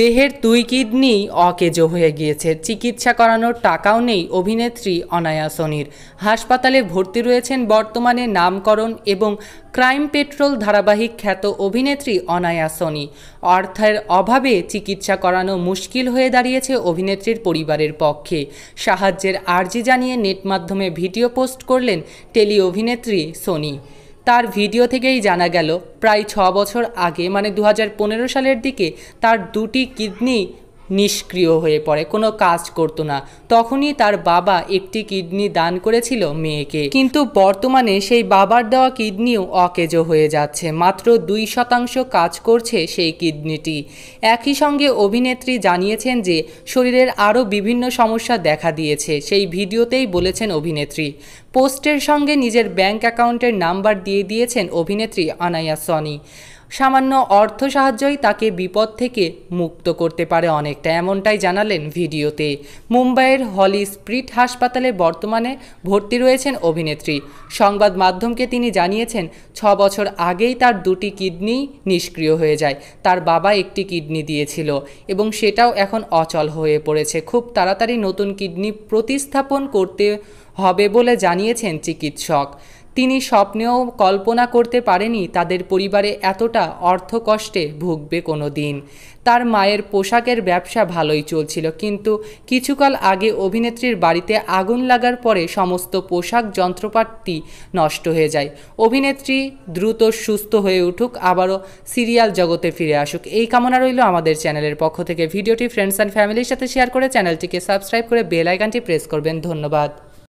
দেহের দুই কিডনি অকেজো হয়ে গিয়েছে চিকিৎসা করানোর টাকাও নেই অভিনেত্রী অনায়া সনির হাসপাতালে ভর্তি রয়েছেন বর্তমানে নামকরণ এবং ক্রাইম পেট্রোল ধারাবাহিক খ্যাত অভিনেত্রী অনায়া সনি অর্থের অভাবে চিকিৎসা করানো মুশকিল হয়ে দাঁড়িয়েছে অভিনেত্রীর পরিবারের পক্ষে সাহায্যের আর্জি জানিয়ে নেট মাধ্যমে ভিডিও পোস্ট করলেন টেলি অভিনেত্রী সনি তার ভিডিও থেকেই জানা গেল প্রায় ছ বছর আগে মানে দু সালের দিকে তার দুটি কিডনি নিষ্ক্রিয় হয়ে পড়ে কোনো কাজ করত না তখনই তার বাবা একটি কিডনি দান করেছিল মেয়েকে কিন্তু বর্তমানে সেই বাবার দেওয়া কিডনিও অকেজো হয়ে যাচ্ছে মাত্র দুই শতাংশ কাজ করছে সেই কিডনিটি একই সঙ্গে অভিনেত্রী জানিয়েছেন যে শরীরের আরও বিভিন্ন সমস্যা দেখা দিয়েছে সেই ভিডিওতেই বলেছেন অভিনেত্রী পোস্টের সঙ্গে নিজের ব্যাংক অ্যাকাউন্টের নাম্বার দিয়ে দিয়েছেন অভিনেত্রী আনায়া সনি সামান্য অর্থ সাহায্যই তাকে বিপদ থেকে মুক্ত করতে পারে অনেকটা এমনটাই জানালেন ভিডিওতে মুম্বাইয়ের হলি স্প্রিট হাসপাতালে বর্তমানে ভর্তি রয়েছেন অভিনেত্রী সংবাদ মাধ্যমকে তিনি জানিয়েছেন ছ বছর আগেই তার দুটি কিডনি নিষ্ক্রিয় হয়ে যায় তার বাবা একটি কিডনি দিয়েছিল এবং সেটাও এখন অচল হয়ে পড়েছে খুব তাড়াতাড়ি নতুন কিডনি প্রতিস্থাপন করতে হবে বলে জানিয়েছেন চিকিৎসক তিনি স্বপ্নেও কল্পনা করতে পারেনি তাদের পরিবারে এতটা অর্থকষ্টে ভুগবে কোনো দিন তার মায়ের পোশাকের ব্যবসা ভালোই চলছিল কিন্তু কিছুকাল আগে অভিনেত্রীর বাড়িতে আগুন লাগার পরে সমস্ত পোশাক যন্ত্রপাতি নষ্ট হয়ে যায় অভিনেত্রী দ্রুত সুস্থ হয়ে উঠুক আবারও সিরিয়াল জগতে ফিরে আসুক এই কামনা রইল আমাদের চ্যানেলের পক্ষ থেকে ভিডিওটি ফ্রেন্ডস অ্যান্ড ফ্যামিলির সাথে শেয়ার করে চ্যানেলটিকে সাবস্ক্রাইব করে বেল প্রেস করবেন ধন্যবাদ